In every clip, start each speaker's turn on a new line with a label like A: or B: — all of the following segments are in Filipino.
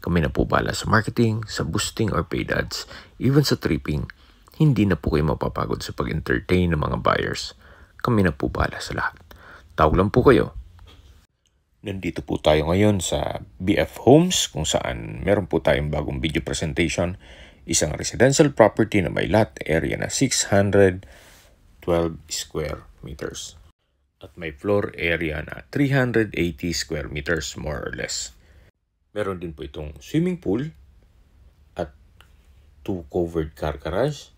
A: Kami na po bala sa marketing, sa boosting or paid ads, even sa tripping. Hindi na po kayo mapapagod sa pag-entertain ng mga buyers. Kami na po bala sa lahat. Tawag lang po kayo. Nandito po tayo ngayon sa BF Homes kung saan meron po tayong bagong video presentation. Isang residential property na may lot area na 612 square meters at may floor area na 380 square meters more or less. Meron din po itong swimming pool at two covered car garage.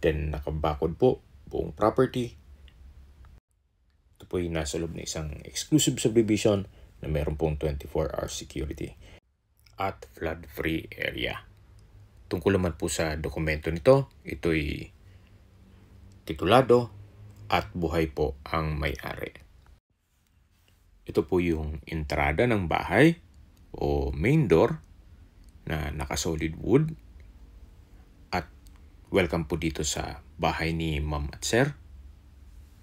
A: Then nakabakod po buong property. Ito po yung nasa loob ng na isang exclusive subdivision na meron pong 24-hour security at flood-free area. Tungkol naman po sa dokumento nito, ito'y titulado at buhay po ang may-ari. Ito po yung entrada ng bahay o main door na naka-solid wood. At welcome po dito sa bahay ni Ma'am at Sir.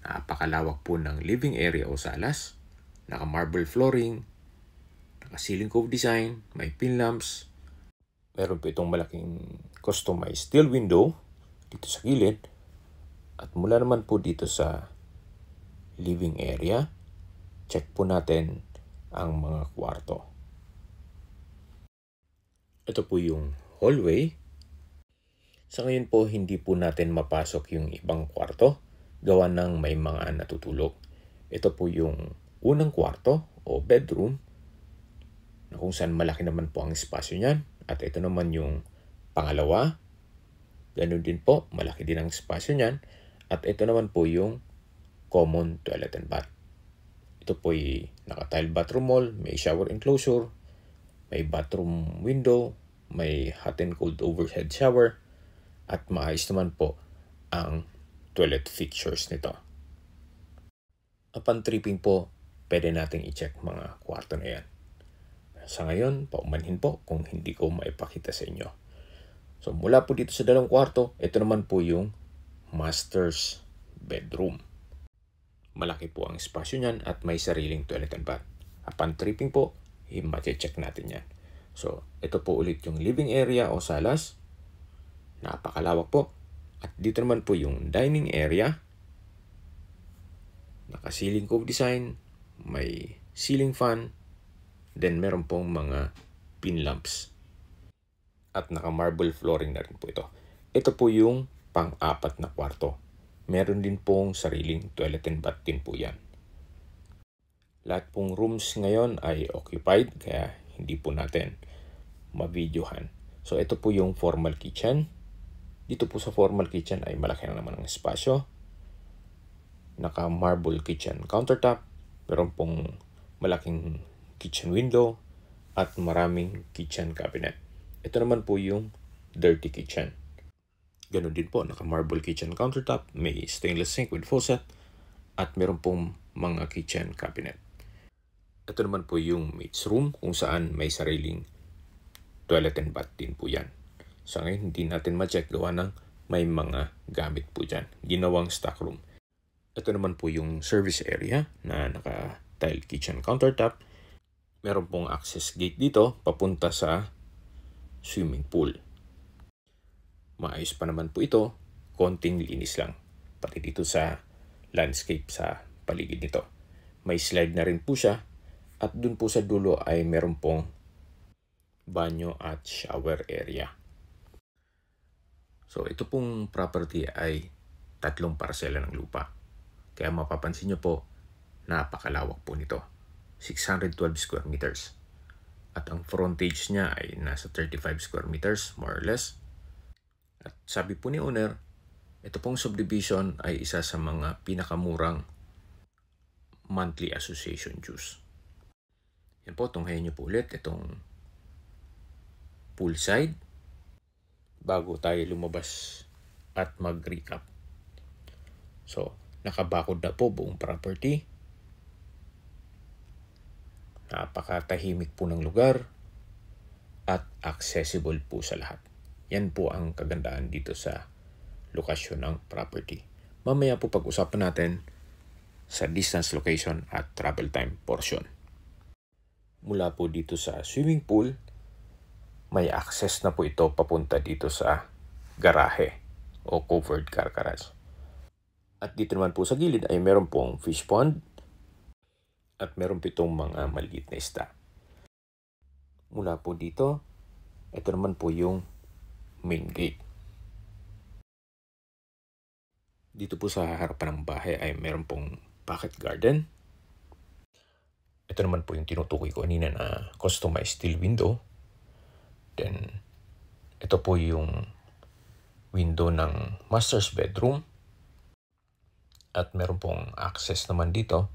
A: Napakalawak po ng living area o salas. Naka-marble flooring, naka-ceiling cove design, may pin lamps. Meron po itong malaking customized steel window dito sa gilid. At mula naman po dito sa living area, check po natin ang mga kwarto. Ito po yung hallway. Sa ngayon po, hindi po natin mapasok yung ibang kwarto gawa ng may mga natutulog. Ito po yung unang kwarto o bedroom na kung saan malaki naman po ang espasyo niyan. At ito naman yung pangalawa. Ganun din po, malaki din ang espasyo niyan. At ito naman po yung common toilet and bath. Ito po ay naka-tile bathroom wall, may shower enclosure, may bathroom window, may hot and cold overhead shower, at maayos naman po ang toilet fixtures nito. Upon tripping po, pwede nating i-check mga kwarto na yan. Sa ngayon, paumanhin po kung hindi ko maipakita sa inyo. So mula po dito sa dalawang kwarto, ito naman po yung master's bedroom. Malaki po ang espasyo niyan at may sariling toilet and bath. Upon tripping po, i-check natin yan. So, ito po ulit yung living area o salas. Napakalawak po. At dito naman po yung dining area. Naka-ceiling cove design. May ceiling fan. Then, meron pong mga pin lamps. At naka-marble flooring na rin po ito. Ito po yung pang-apat na kwarto. Meron din pong sariling toilet and bath din po yan. Lahat pong rooms ngayon ay occupied kaya hindi po natin mabidyohan. So ito po yung formal kitchen. Dito po sa formal kitchen ay malaki na naman ang espasyo. Naka marble kitchen countertop. Meron pong malaking kitchen window at maraming kitchen cabinet. Ito naman po yung dirty kitchen. Ganon din po, naka marble kitchen countertop, may stainless sink with faucet, at meron pong mga kitchen cabinet. Ito naman po yung maid's room kung saan may sariling toilet and bath din po yan. So ngayon hindi natin ma-check gawa ng may mga gamit po dyan. Ginawang stock room. Ito naman po yung service area na naka-tile kitchen countertop. Meron pong access gate dito papunta sa swimming pool. Maayos pa naman po ito. Konting linis lang. Pati dito sa landscape sa paligid nito. May slide na rin po siya at dun po sa dulo ay meron pong banyo at shower area. So ito pong property ay tatlong parsela ng lupa. Kaya mapapansin nyo po, napakalawak po nito. 612 square meters. At ang frontage niya ay nasa 35 square meters, more or less. At sabi po ni owner, ito pong subdivision ay isa sa mga pinakamurang monthly association dues. Yan po, tunghayin nyo po ulit itong poolside bago tayo lumabas at mag-recap. So, nakabakod na po buong property. Napakatahimik po ng lugar at accessible po sa lahat. Yan po ang kagandaan dito sa lokasyon ng property. Mamaya po pag-usapan natin sa distance location at travel time portion mula po dito sa swimming pool, may access na po ito papunta dito sa garahe o covered car garage. At dito naman po sa gilid ay meron pong fish pond at meron pitong mga maliit na isda. Mula po dito, ito naman po yung main gate. Dito po sa harapan ng bahay ay meron pong pocket garden ito naman po yung tinutukoy ko kanina na customized steel window. Then, ito po yung window ng master's bedroom. At meron pong access naman dito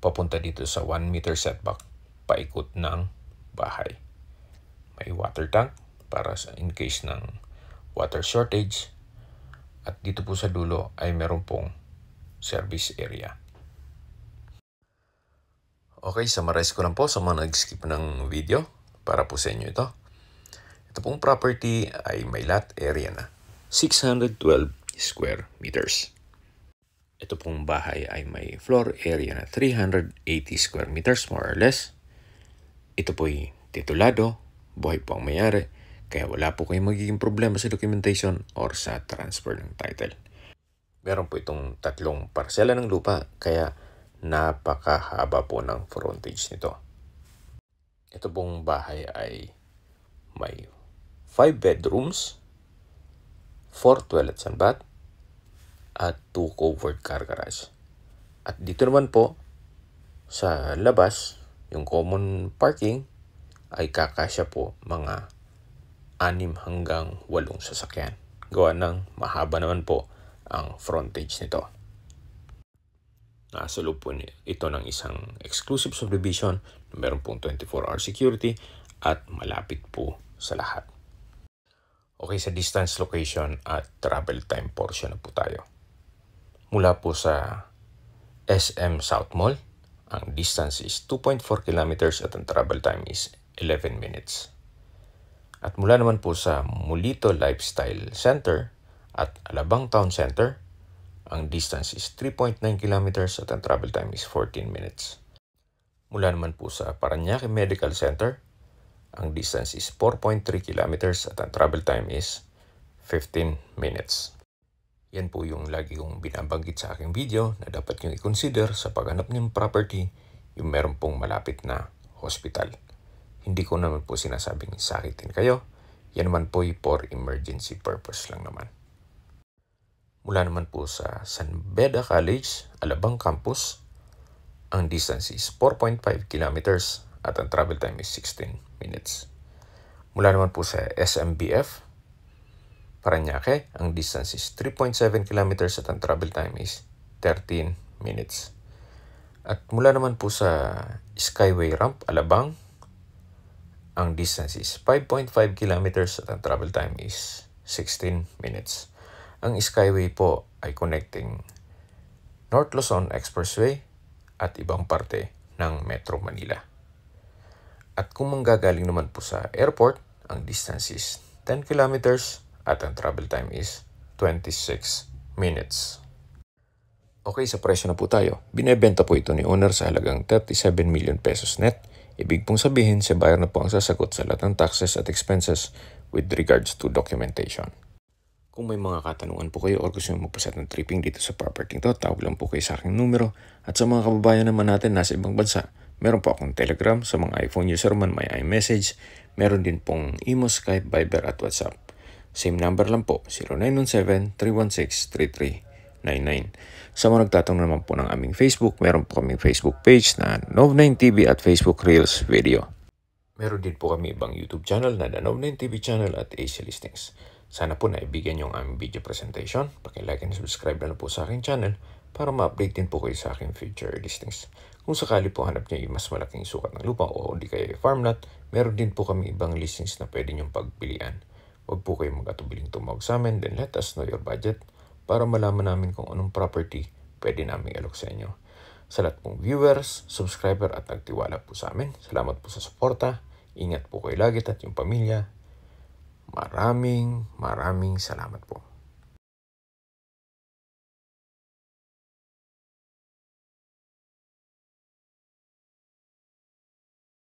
A: papunta dito sa 1 meter setback paikot ng bahay. May water tank para sa in case ng water shortage. At dito po sa dulo ay meron pong service area. Okay, summarize ko lang po sa mga nag-skip ng video para po sa inyo ito. Ito pong property ay may lot area na 612 square meters. Ito pong bahay ay may floor area na 380 square meters more or less. Ito po'y titulado, buhay po ang mayari, kaya wala po kayong magiging problema sa documentation or sa transfer ng title. Meron po itong tatlong parsela ng lupa, kaya Napakahaba po ng frontage nito. Ito pong bahay ay may 5 bedrooms, 4 toilets and bath, at 2 covered car garage. At dito naman po, sa labas, yung common parking, ay kakasya po mga 6 hanggang 8 sasakyan. Gawa ng mahaba naman po ang frontage nito. Nakasalo po ito ng isang exclusive subdivision na meron pong 24-hour security at malapit po sa lahat. Okay, sa distance location at travel time portion na po tayo. Mula po sa SM South Mall, ang distance is 2.4 kilometers at ang travel time is 11 minutes. At mula naman po sa Mulito Lifestyle Center at Alabang Town Center, ang distance is 3.9 kilometers at ang travel time is 14 minutes. Mula naman po sa Paranaque Medical Center, ang distance is 4.3 kilometers at ang travel time is 15 minutes. Yan po yung lagi kong binabanggit sa aking video na dapat nyo i-consider sa paghanap ng property yung meron pong malapit na hospital. Hindi ko naman po sinasabing sakitin kayo. Yan naman po for emergency purpose lang naman mula naman po sa San Beda College, Alabang Campus. Ang distance is 4.5 kilometers at ang travel time is 16 minutes. Mula naman po sa SMBF, Paranaque, ang distance is 3.7 kilometers at ang travel time is 13 minutes. At mula naman po sa Skyway Ramp, Alabang, ang distance is 5.5 kilometers at ang travel time is 16 minutes. Ang Skyway po ay connecting North Luzon Expressway at ibang parte ng Metro Manila. At kung manggagaling naman po sa airport, ang distance is 10 kilometers at ang travel time is 26 minutes. Okay, sa presyo na po tayo. Binebenta po ito ni owner sa halagang 37 million pesos net. Ibig pong sabihin, si buyer na po ang sasagot sa lahat ng taxes at expenses with regards to documentation. Kung may mga katanungan po kayo or gusto nyo magpasat ng tripping dito sa property to, tawag lang po kayo sa aking numero. At sa mga kababayan naman natin nasa ibang bansa, meron po akong Telegram sa mga iPhone user man may iMessage. Meron din pong Imo, Skype, Viber at WhatsApp. Same number lang po, 0917-316-3399. Sa mga nagtatanong naman po ng aming Facebook, meron po kaming Facebook page na Nov9TV at Facebook Reels Video. Meron din po kami ibang YouTube channel na The Nov9TV channel at Asia Listings. Sana po naibigyan yung aming video presentation. Pakilike and subscribe na, po sa aking channel para ma-update din po kayo sa aking future listings. Kung sakali po hanap niyo yung mas malaking sukat ng lupa o di kayo farm lot, meron din po kami ibang listings na pwede niyong pagpilian. Huwag po kayong mag-atubiling tumawag sa amin then let us know your budget para malaman namin kung anong property pwede namin alok sa inyo. Sa lahat pong viewers, subscriber at nagtiwala po sa amin, salamat po sa suporta. Ingat po kayo lagi at yung pamilya. Maraming maraming salamat po.